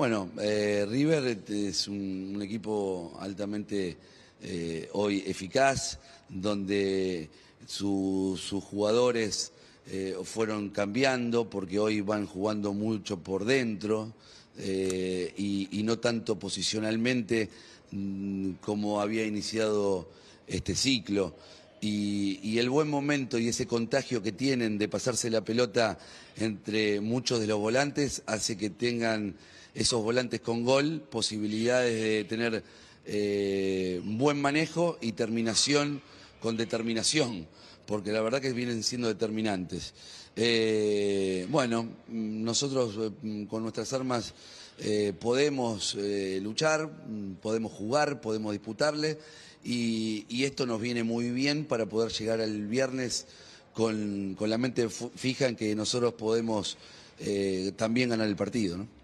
Bueno, eh, River es un, equipo altamente eh, hoy eficaz, donde sus jugadores eh, fueron cambiando porque hoy van jugando mucho por dentro y, no tanto posicionalmente mm, como había iniciado este ciclo. Y, el buen momento y ese contagio que tienen de pasarse la pelota entre muchos de los volantes hace que tengan esos volantes con gol, posibilidades de tener eh, buen manejo y terminación con determinación, porque la verdad que vienen siendo determinantes. Eh, bueno, mm, nosotros eh, mm, con nuestras armas eh, podemos luchar, mm, podemos jugar, podemos disputarle y, esto nos viene muy bien para poder llegar al viernes con, con la mente fija en que nosotros podemos también ganar el partido. ¿no?